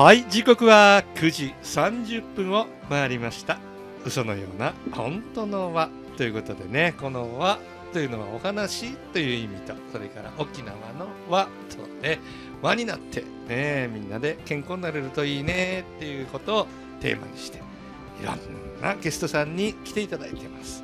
はい時刻は9時30分を回りました嘘のような本当の輪ということでねこの輪というのはお話という意味とそれから沖縄の輪とね輪になってねみんなで健康になれるといいねっていうことをテーマにしていろんなゲストさんに来ていただいてます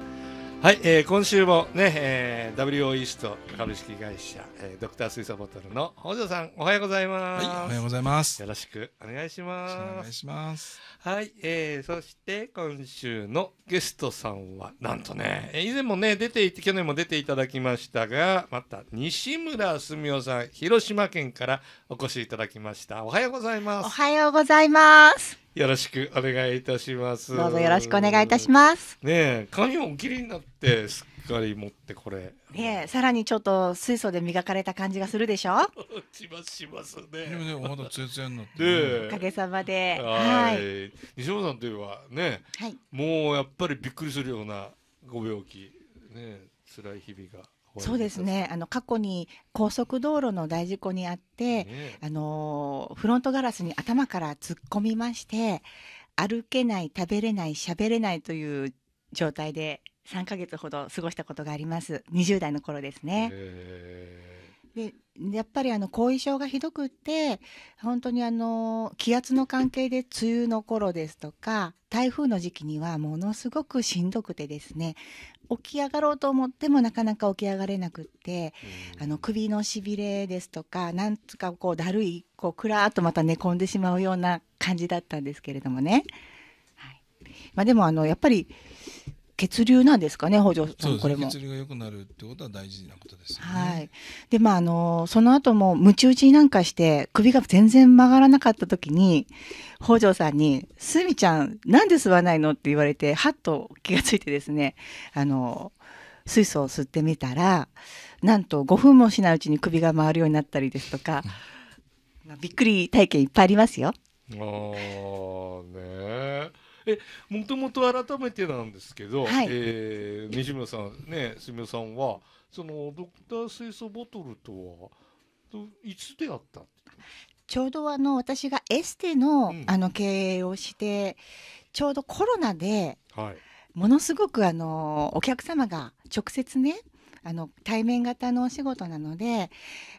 はい、えー、今週もね、えー、WO イースト株式会社えー、ドクター水素ボトルの北条さんおはようございます、はい、おはようございますよろしくお願いしますお願いしますはい、えー、そして今週のゲストさんはなんとね以前もね出ていて去年も出ていただきましたがまた西村澄夫さん広島県からお越しいただきましたおはようございますおはようございますよろしくお願いいたしますどうぞよろしくお願いいたしますね髪をお切りになってす光持ってこれ。ねえ、さらにちょっと水素で磨かれた感じがするでしょ。しますしますね。でもまだ全然なって。おかげさまで。はい。西本さんといえばね、はい、もうやっぱりびっくりするようなご病気ね辛い日々が。そうですね。あの過去に高速道路の大事故にあって、ね、あのフロントガラスに頭から突っ込みまして、歩けない、食べれない、喋れないという状態で三ヶ月ほど過ごしたことがあります二十代の頃ですね。でやっぱりあの後遺症がひどくって本当にあの気圧の関係で梅雨の頃ですとか台風の時期にはものすごくしんどくてですね起き上がろうと思ってもなかなか起き上がれなくってあの首のしびれですとかなんつかこうだるいこうくらっとまた寝込んでしまうような感じだったんですけれどもね。はいまあ、でもあのやっぱり血流なんですかね、補助さん、これも。血流が良くなるってことは大事なことです、ね、はい。で、まあ、あの、その後も、むち打ちなんかして、首が全然曲がらなかった時に、北条さんに、すみちゃん、なんで吸わないのって言われて、はっと気がついてですね、あの、水素を吸ってみたら、なんと5分もしないうちに首が回るようになったりですとか、びっくり体験いっぱいありますよ。ああ、ねもともと改めてなんですけど、はい、えー、西村さん、ね、すみさんは、そのドクター水素ボトルとは、いつであったちょうどあの私がエステのあの経営をしてちょうどコロナで、はい、ものすごくあのお客様が直接ねあの対面型のお仕事なので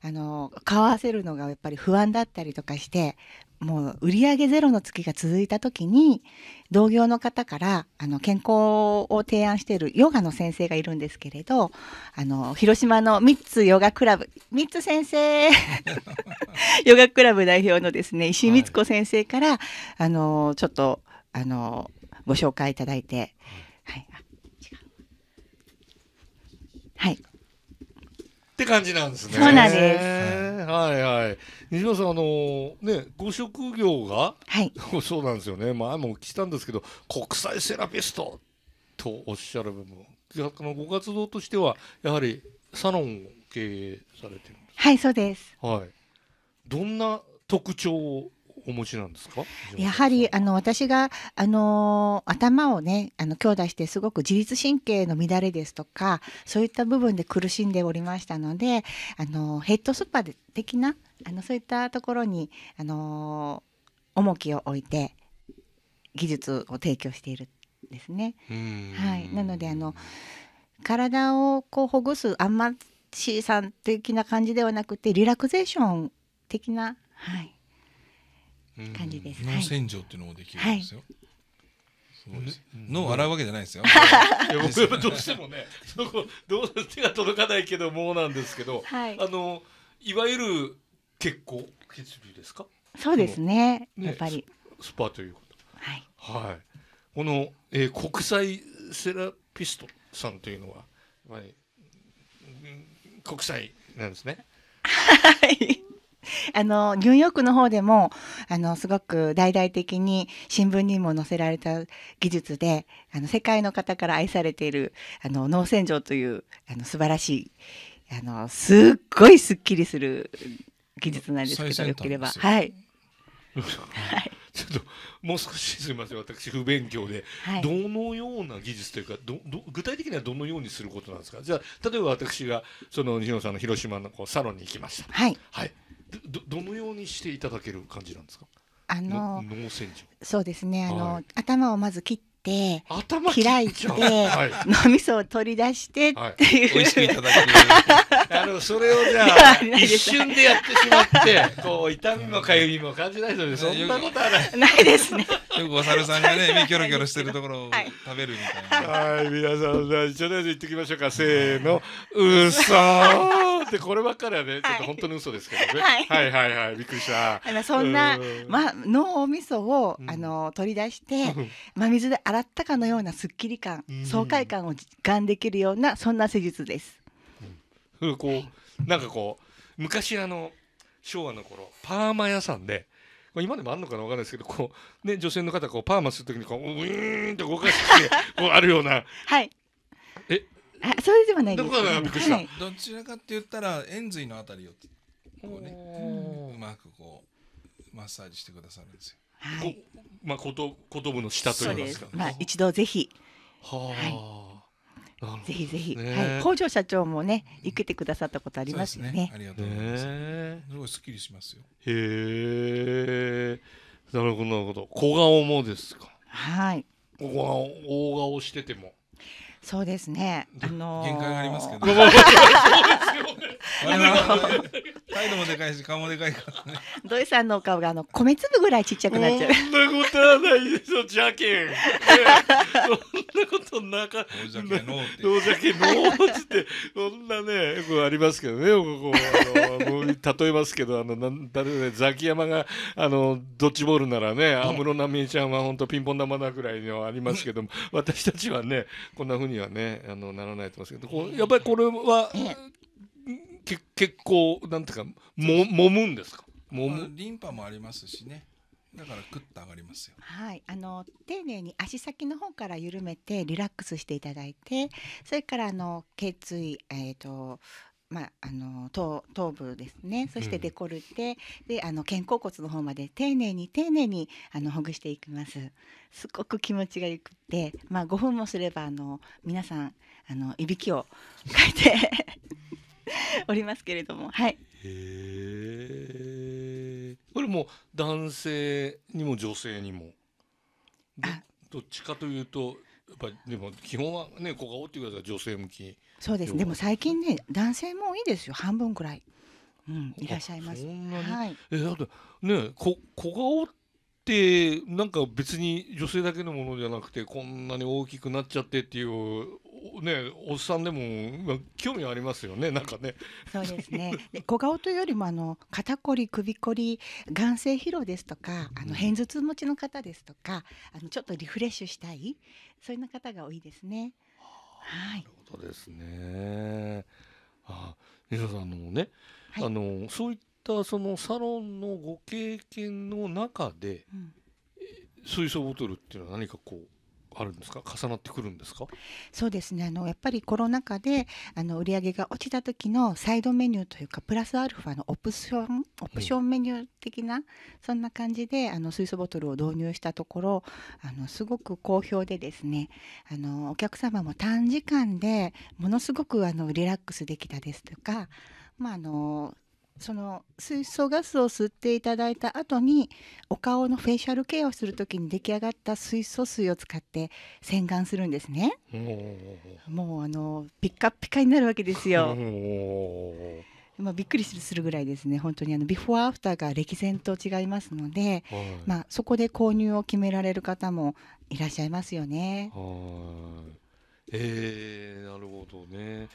あのわせるのがやっぱり不安だったりとかしてもう売上ゼロの月が続いた時に同業の方からあの健康を提案しているヨガの先生がいるんですけれどあの広島のミッツヨガクラブミッツ先生 ヨガクラブ代表のですね石井光子先生から、はい、あのちょっとあのご紹介いただいて、はい、はい感じなんですね。そうなんです。はいはい。西村さん、あのー、ね、ご職業が、はい、そうなんですよね。前もお聞きしたんですけど、国際セラピストとおっしゃる部分。のご活動としては、やはりサロンを経営されてるんですはい、そうです。はい。どんな特徴をお持ちなんですかやはりあの私があの頭をねあの強打してすごく自律神経の乱れですとかそういった部分で苦しんでおりましたのであのヘッドスパ的なあのそういったところにあの重きを置いて技術を提供しているんですね。はい、なのであの体をこうほぐすあんま C さん的な感じではなくてリラクゼーション的な、はい、感じです。脳洗浄っていうのもできるんですよ。の洗うわけじゃないですよ。いや僕はどうしてもね、そこどうせ手が届かないけどもうなんですけど、はい、あのいわゆる結構、血流ですか？そうですね。やっぱりスパということ。はい。はい。この、えー、国際セラピストさんというのは、はい、国際なんですね。はい。あの、ニューヨークの方でも、あの、すごく大々的に新聞にも載せられた技術で、あの、世界の方から愛されている、あの、農洗場という、あの、素晴らしい、あの、すっごいすっきりする技術なんですけど、よければ。はい。ちょっともう少しすみません、私、不勉強で、はい、どのような技術というかどど、具体的にはどのようにすることなんですか、じゃあ、例えば私がその西野さんの広島のこうサロンに行きました。はい、はいどどのようにしていただける感じなんですかあの脳洗浄そうですねあの、はい、頭をまず切って頭開いて、はい、脳みそを取り出してっていう、はい、美味しくいただけるあのそれをじゃあ 一瞬でやってしまってこう痛みもかゆみも感じないのでそんなことはない ないですねよくお猿さんがね、みきょろキょろしてるところを食べるみたいな。はい、皆さん、じゃあ一緒に言ってきましょうか。せーの、うそーってこればっかりはね、ちょっと本当に嘘ですけどね。はい、はい、はいびっくりした。あのそんな、ま、脳みそを、あの取り出して、真水で洗ったかのようなすっきり感、爽快感を実感できるようなそんな施術です。うこうなんかこう昔あの昭和の頃パーマ屋さんで。まあ、今でもあるのかな分かんないですけどこう、ね、女性の方がパーマするときにこうウィーンと動かしてこうあるような。はいえあそれではないです、ね、はい、どちらかって言ったら円髄のあたりをこうねうまくこうマッサージしてくださるんですよ。はい、まあこと言葉の下といいますか。すまあ一度ぜひ。はあ。はいぜひぜひ、はい、工場社長もね生けてくださったことありますよね。ねありがとうございます。すごいすっきりしますよ。へえ。なるほどなるほど。小顔もですか。はい。小顔大顔してても。そうですね。あのー、限界がありますけど。あ態度もでかいし顔もでかいからね土井さんのお顔があの米粒ぐらいちっちゃくなっちゃうそんなことはないでしょ邪険、ね、そんなことなかどうじゃけのってどってそんなねよくありますけどねこあの例えますけどあのなんだねザキヤマがあのドッジボールならね安室奈美恵ちゃんは本当ピンポン玉なぐらいにはありますけども私たちはねこんなふうにはねあのならないと思いますけどやっぱりこれはけ結構なんていうかももむんですかもむ、まあ、リンパもありますしねだからクッと上がりますよ。はい、あの丁寧に足先の方から緩めてリラックスしていただいて、それからあの頸椎えっ、ー、とまあ、あの頭頭部ですねそしてデコルテ、うん、であの肩甲骨の方まで丁寧に丁寧にあのほぐしていきますすごく気持ちがよくて、まあ、5分もすればあの皆さんあのいびきをかいて おりますけれども、はい。へえ。これも男性にも女性にも。どっちかというとやっぱりでも基本はね小顔っていうか女性向きそうですねでも最近ね男性もいいですよ半分くらい、うん、いらっしゃいますそんなに、はい、えだってねこ小顔ってなんか別に女性だけのものじゃなくてこんなに大きくなっちゃってっていうねおっさんでも興味ありますよねなんかね。そうですね。小顔というよりもあの肩こり首こり眼性疲労ですとかあの偏頭痛持ちの方ですとかあのちょっとリフレッシュしたいそういう方が多いですね。はい。なるほどですね。あ皆田さんのね、はい、あのそういったそのサロンのご経験の中で、うん、水素ボトルっていうのは何かこうあるんですか重なってくるんですかそうですねあのやっぱりコロナ禍であの売り上げが落ちた時のサイドメニューというかプラスアルファのオプションオプションメニュー的な、うん、そんな感じであの水素ボトルを導入したところあのすごく好評でですねあのお客様も短時間でものすごくあのリラックスできたですとかまああのその水素ガスを吸っていただいた後にお顔のフェイシャルケアをする時に出来上がった水素水を使って洗顔するんですねもうあのピッカピカになるわけですよまあ、びっくりするぐらいですね本当にあのビフォーアフターが歴然と違いますので、はい、まあ、そこで購入を決められる方もいらっしゃいますよね。はいえー、なるほどね、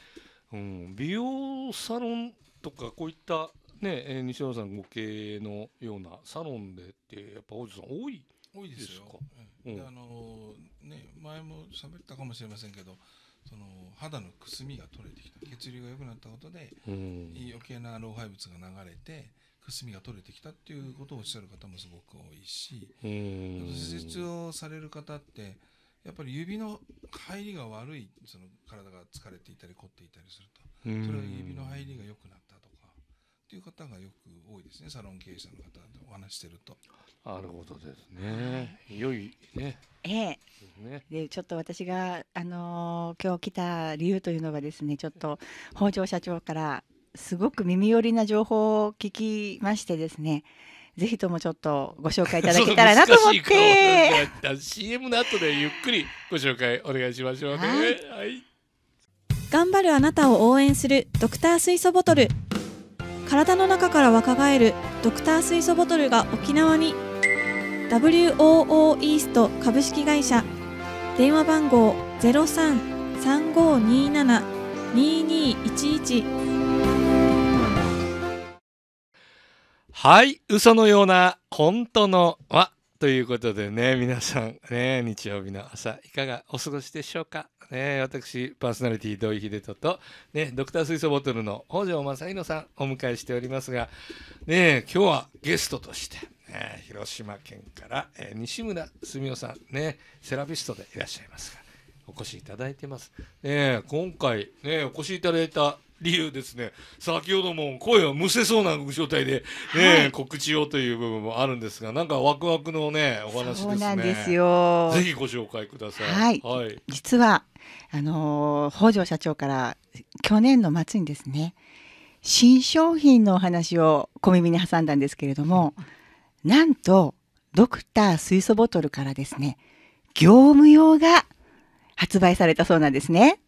うん、美容サロンとかこういったね西野さんご経営のようなサロンでってやっぱ王子さん多い多いですよ。うん、あのね前も喋ったかもしれませんけど。その肌のくすみが取れてきた血流が良くなったことで、うん、余計な老廃物が流れてくすみが取れてきたっていうことをおっしゃる方もすごく多いし、うん、施術をされる方ってやっぱり指の入りが悪いその体が疲れていたり凝っていたりすると、うん、それは指の入りが良くなったっていう方がよく多いですねサロン経営者の方とお話してると。なるほどですね。良いね。ええね、でちょっと私があのー、今日来た理由というのはですねちょっと北条社長からすごく耳寄りな情報を聞きましてですね。ぜひともちょっとご紹介いただけたらなと思って。CM の後でゆっくりご紹介お願いしましょうね。はい、頑張るあなたを応援するドクター水素ボトル。体の中から若返るドクター水素ボトルが沖縄に WOO イースト株式会社電話番号0335272211はい嘘のような本当のはということでね、皆さん、ね、日曜日の朝、いかがお過ごしでしょうか。ね、私、パーソナリティ、土井秀人と、ね、ドクター水素ボトルの北条正宏さん、お迎えしておりますが、ね、今日はゲストとして、ね、広島県から、え西村澄夫さん、ね、セラピストでいらっしゃいますが、お越しいただいてます。ね、今回、ね、お越しいただいた理由ですね。先ほども声をむせそうな状態でね、はい、告知をという部分もあるんですが、なんかワクワクのね、お話ですね。そうなんですよ。ぜひご紹介ください。はい。はい、実は、あのー、北条社長から去年の末にですね、新商品のお話を小耳に挟んだんですけれども、なんと、ドクター水素ボトルからですね、業務用が発売されたそうなんですね。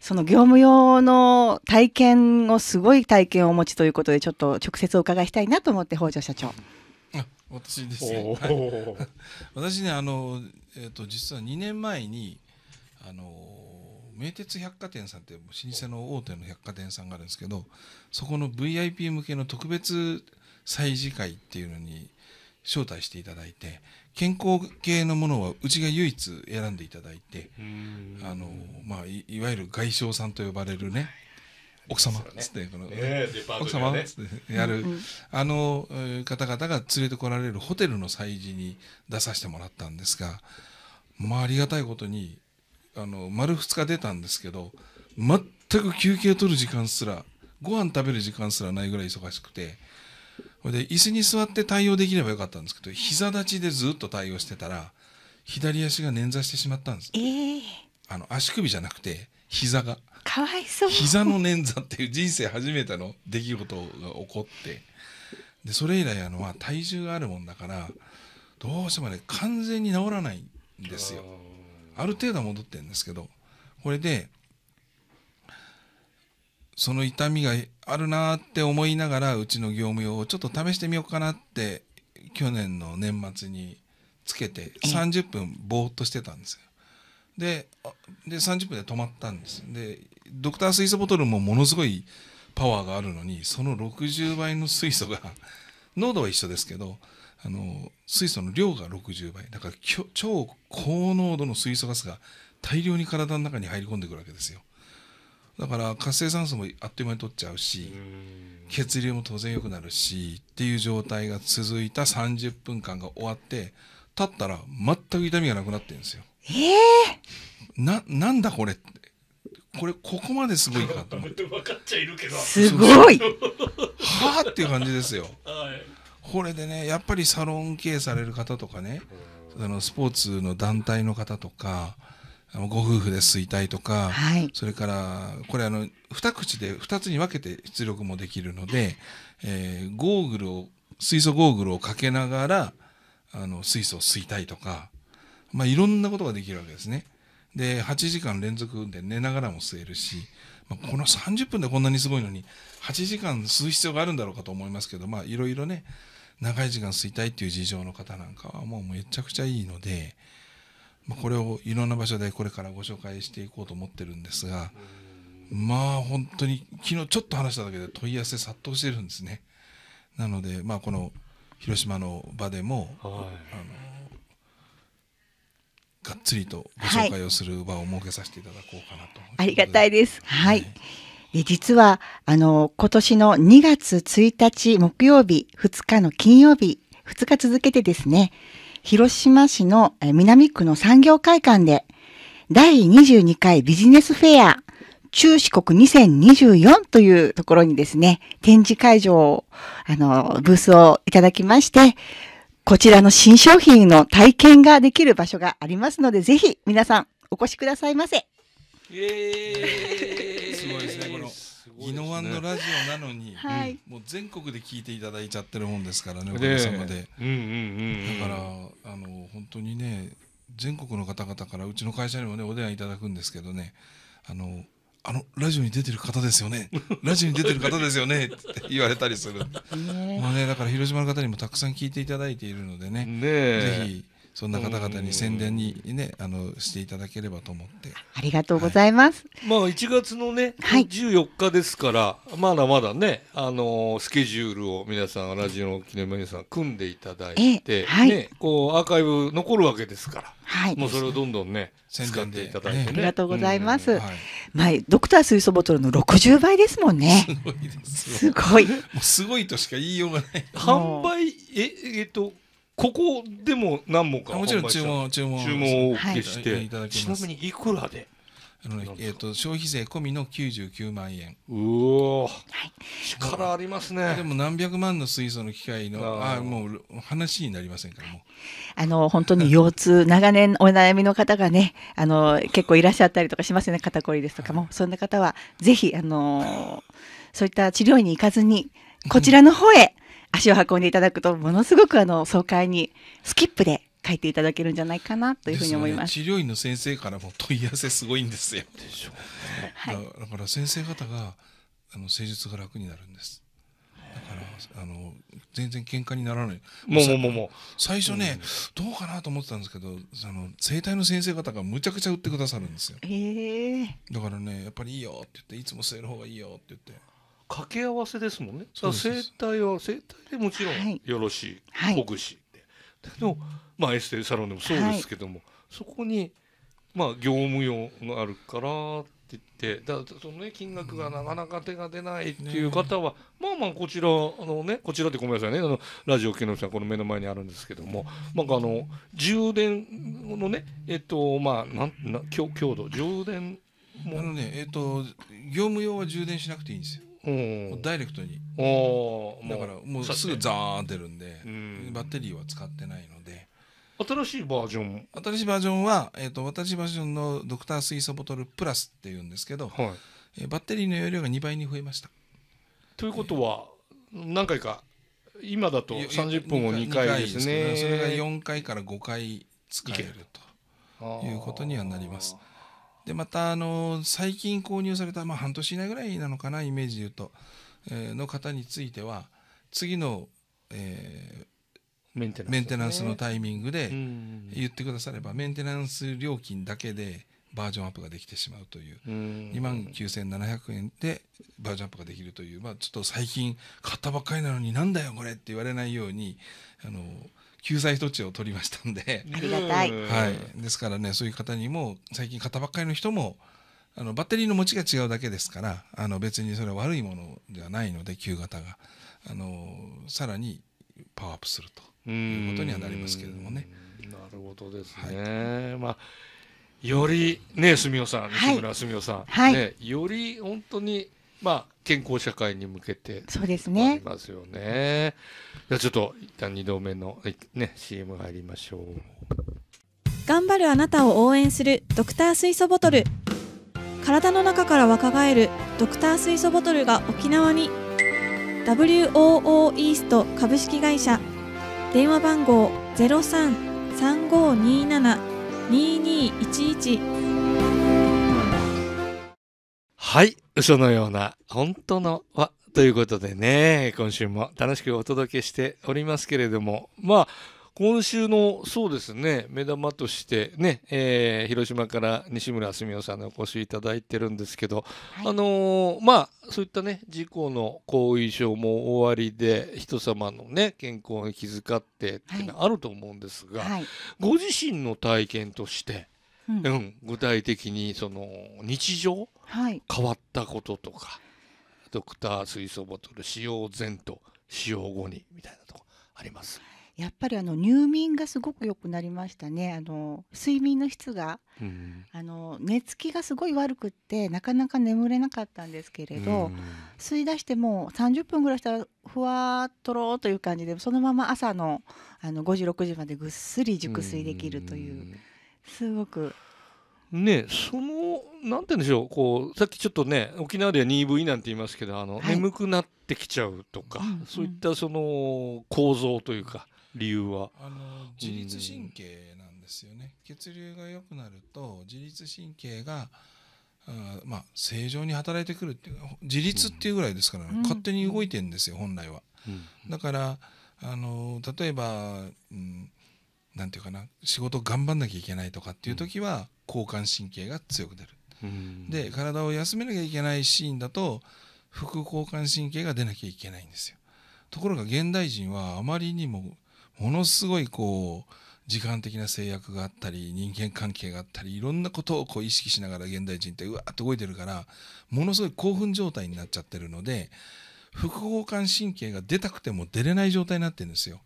その業務用の体験をすごい体験をお持ちということでちょっと直接お伺いしたいなと思って北条社長。私ですね。私ねあのえっ、ー、と実は2年前にあの名鉄百貨店さんって老舗の大手の百貨店さんがあるんですけど、そこの VIP 向けの特別祭事会っていうのに招待していただいて健康系のものはうちが唯一選んでいただいてあの、まあ、いわゆる外商さんと呼ばれるね奥様っつって、この、奥様っつってやる、あの方々が連れてこられるホテルの催事に出させてもらったんですがまあありがたいことにあの丸2日出たんですけど全く休憩取る時間すらご飯食べる時間すらないぐらい忙しくて。これで椅子に座って対応できればよかったんですけど膝立ちでずっと対応してたら左足が捻挫してしまったんです、えー、あの足首じゃなくて膝がかわいそう膝の捻挫っていう人生初めての出来事が起こってでそれ以来あのは体重があるもんだからどうしてもね完全に治らないんですよある程度は戻ってるんですけどこれでその痛みがあるなって思いながらうちの業務用をちょっと試してみようかなって去年の年末につけて30分ぼーっとしてたんですよ。でで30分で止まったんですでドクター水素ボトルもものすごいパワーがあるのにその60倍の水素が 濃度は一緒ですけどあの水素の量が60倍だから超高濃度の水素ガスが大量に体の中に入り込んでくるわけですよ。だから活性酸素もあっという間に取っちゃうし血流も当然良くなるしっていう状態が続いた30分間が終わって立ったら全く痛みがなくなってるんですよ。えー、ななんだこれこれここまですごいかと思って分 かっちゃいるけどすごい はあっていう感じですよ。はいこれでねやっぱりサロン経営される方とかねあのスポーツの団体の方とかあのご夫婦で吸いたいとか、はい、それからこれあの2口で2つに分けて出力もできるので、えー、ゴーグルを水素ゴーグルをかけながらあの水素を吸いたいとか、まあ、いろんなことができるわけですね。で8時間連続で寝ながらも吸えるし、まあ、この30分でこんなにすごいのに8時間吸う必要があるんだろうかと思いますけどまあいろいろね長い時間吸いたいっていう事情の方なんかはもうめちゃくちゃいいので。まあ、これをいろんな場所でこれからご紹介していこうと思ってるんですがまあ本当に昨日ちょっと話しただけで問い合わせ殺到してるんですねなのでまあこの広島の場でも、はい、あのがっつりとご紹介をする場を設けさせていただこうかなと、はい、ありがたいですはい、ね実はあの今年の2月1日木曜日2日の金曜日2日続けてですね広島市の南区の産業会館で、第22回ビジネスフェア、中四国2024というところにですね、展示会場を、あの、ブースをいただきまして、こちらの新商品の体験ができる場所がありますので、ぜひ皆さんお越しくださいませ。すごいですね、この宜野湾のラジオなのに、はい、もう全国で聞いていただいちゃってるもんですからねおかげさまで、うんうんうん、だからあの本当にね全国の方々からうちの会社にもねお電話いただくんですけどねあのあのラジオに出てる方ですよね、ラジオに出てる方ですよねって言われたりする、まあね、だから広島の方にもたくさん聞いていただいているのでね、ねぜひそんな方々に宣伝にね、あのしていただければと思ってありがとうございます、はい、まあ1月のね、はい、14日ですからまだまだねあのスケジュールを皆さんラジオの記念皆さん組んでいただいて、はい、ね、こうアーカイブ残るわけですから、はい、もうそれをどんどんね宣伝でいただいて、ねね、ありがとうございます、はい、まあドクター水素ボトルの60倍ですもんねすごいですすごいもうすごいとしか言いようがない販売ええっとここでも何本かもちろん注文注文注文を受けして、はい、ちなみにいくらであの、ね、えーと、消費税込みの九十九万円うお、はい、力ありますねでも何百万の水素の機械のああもう話になりませんからもあの本当に腰痛 長年お悩みの方がねあの結構いらっしゃったりとかしますよね肩こりですとかも、はい、そんな方はぜひあのそういった治療院に行かずにこちらの方へ足を運んでいただくとものすごくあの爽快にスキップで書いていただけるんじゃないかなというふうに思います、ね、治療院の先生からも問い合わせすごいんですよ。でしょうね、はい、だから先生方があの施術が楽になるんです。だからあの全然喧嘩にならないもうもうもうもう最初ね、うん、どうかなと思ってたんですけどその整体の先生方がむちゃくちゃ売ってくださるんですよ、えー、だからねやっぱりいいよって言っていつも据える方がいいよって言って掛け合わせですもんね。だ生体は生体でもちろんよろしい、はい、ほぐしでも、まあ、エステサロンでもそうですけども、はい、そこに、まあ、業務用があるからって言ってだその、ね、金額がなかなか手が出ないっていう方は、まあまあこちらあの、ね、こちらってごめんなさいねあのラジオ木のさんこの目の前にあるんですけども、なんかあの充電のねえっとまあなんな強強度充電もあのねえっと業務用は充電しなくていいんですよ。ダイレクトにだからもうすぐザーン出るんで、バッテリーは使ってないので新しいバージョン新しいバージョンは、えーと、私バージョンのドクター水素ボトルプラスっていうんですけど、はい、バッテリーの容量が2倍に増えましたということは、えー、何回か今だと30分を2回ですね、ね、それが4回から5回使えるということにはなりますでまたあの最近購入された、まあ、半年以内ぐらいなのかなイメージで言うと、えー、の方については次の、えー、メンテナンス、メンテナンスのタイミングで言ってくださればメンテナンス料金だけでバージョンアップができてしまうという2万9700円でバージョンアップができるという、まあ、ちょっと最近買ったばっかりなのになんだよこれって言われないようにあのー救済措置を取りましたんでありがたい、はい、ですからねそういう方にも最近買ったばっかりの人もあのバッテリーの持ちが違うだけですからあの別にそれは悪いものではないので旧型があのさらにパワーアップするということにはなりますけれどもね。なるほどですね、はい、まあよりね、すみさん、西村すみおさん、はい、ね、より本当にまあ、健康社会に向けて、そうですね。ありますよね。じゃあちょっと、一旦二度目の、ね、CM 入りましょう。頑張るあなたを応援するドクター水素ボトル。体の中から若返るドクター水素ボトルが沖縄に WOO イースト株式会社電話番号0335272211はい、嘘のような本当のはということでね、今週も楽しくお届けしておりますけれども、まあ、今週のそうですね、目玉としてね、えー、広島から西村澄夫さんにお越しいただいてるんですけど、はい、あのー、まあ、そういったね、事故の後遺症も終わりで、人様のね、健康に気遣ってっていうのはあると思うんですが、はいはい、ご自身の体験として、うん、具体的にその日常、はい、変わったこととかドクター水素ボトル使用前と使用後にみたいなとこあります。やっぱりあの入眠がすごく良くなりましたね。あの睡眠の質が、うん、あの寝つきがすごい悪くってなかなか眠れなかったんですけれど、うん、吸い出しても30分ぐらいしたらふわっとろーという感じでそのまま朝のあの5時6時までぐっすり熟睡できるという。うんすごくねそのなんて言うんでしょうこうさっきちょっとね沖縄では 2V なんて言いますけどあの、はい、眠くなってきちゃうとか、うんうん、そういったその構造というか理由はあの自律神経なんですよね、うん、血流が良くなると自律神経があまあ正常に働いてくるっていう自律っていうぐらいですから、ねうん、勝手に動いてるんですよ本来は、うん、だからあの例えば、うんなんていうかな仕事頑張んなきゃいけないとかっていう時は交感神経が強く出る、うん、で体を休めなきゃいけないシーンだと副交感神経が出なきゃいけないんですよところが現代人はあまりにもものすごいこう時間的な制約があったり人間関係があったりいろんなことをこう意識しながら現代人ってうわっと動いてるからものすごい興奮状態になっちゃってるので副交感神経が出たくても出れない状態になってるんですよ。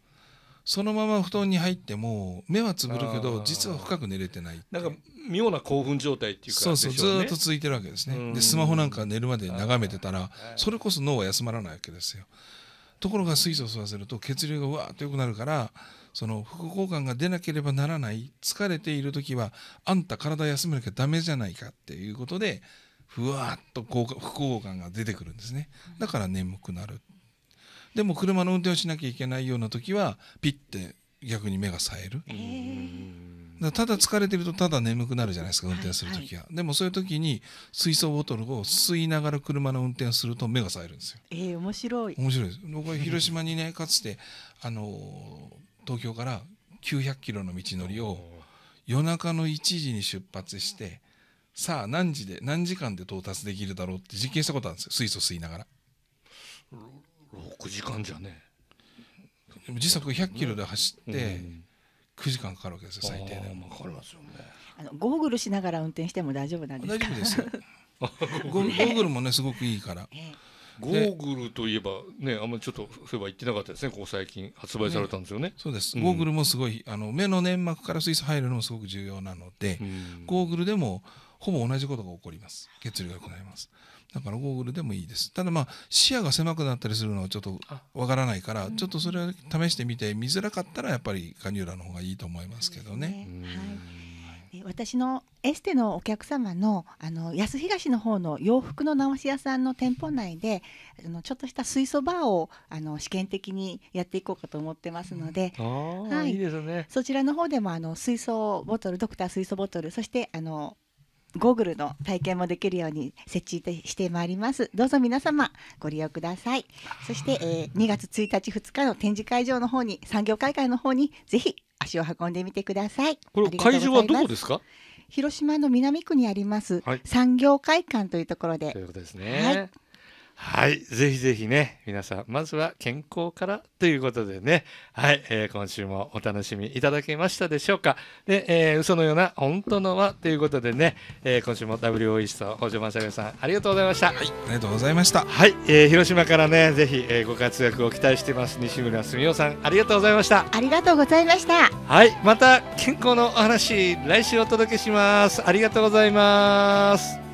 そのまま布団に入っても目はつぶるけど実は深く寝れてないなんか妙な興奮状態っていうか、そうそうずっと続いてるわけですねでスマホなんか寝るまで眺めてたらそれこそ脳は休まらないわけですよところが水素を吸わせると血流がわーっと良くなるからその副交感が出なければならない疲れている時はあんた体休めなきゃダメじゃないかっていうことでふわっと副交感が出てくるんですねだから眠くなるでも車の運転をしなきゃいけないような時はピッて逆に目が冴える。ただ疲れてるとただ眠くなるじゃないですか運転する時は、はいはい、でもそういう時に水素ボトルを吸いながら車の運転をすると目が冴えるんですよ。えー、面白い面白いです僕は広島にねかつて、あの東京から900キロの道のりを夜中の1時に出発してさあ何時で何時間で到達できるだろうって実験したことあるんですよ水素吸いながら。6時間じゃねでも実際僕100キロで走って、9時間かかるわけですよ最低でもかかりますよねあのゴーグルしながら運転しても大丈夫なんですか大丈夫ですよ ゴーグルもねすごくいいから、ええ、ゴーグルといえばねあんまりちょっとそういえば言ってなかったですねここ最近発売されたんですよね、ね、そうです、うん、ゴーグルもすごいあの目の粘膜から水素入るのもすごく重要なので、うん、ゴーグルでもほぼ同じことが起こります血流が良くなりますだからゴーグルでもいいですただまあ視野が狭くなったりするのはちょっとわからないから、ちょっとそれを試してみて見づらかったらやっぱりカニューラの方がいいと思いますけどね。ねはい、私のエステのお客様のあの安東の方の洋服の直し屋さんの店舗内であのちょっとした水素バーをあの試験的にやっていこうかと思ってますので、はい、いいですね、そちらの方でもあの水素ボトルドクター水素ボトルそしてあのゴーグルの体験もできるように設置してまいります。どうぞ皆様ご利用ください。そして、えー、2月1日2日の展示会場の方に産業会館の方にぜひ足を運んでみてください。これ会場はどこですか？広島の南区にあります、産業会館というところで。ということですね。はい。はい、ぜひぜひね、皆さん、まずは健康からということでね、はい、えー、今週もお楽しみいただけましたでしょうか。で、えー、嘘のような本当のはということでね、えー、今週も WOE と北条正弘さん、ありがとうございました。はい、ありがとうございました。はい、えー、広島からね、ぜひ、えー、ご活躍を期待してます。西村澄夫さん、ありがとうございました。ありがとうございました。はい、また健康のお話、来週お届けします。ありがとうございます。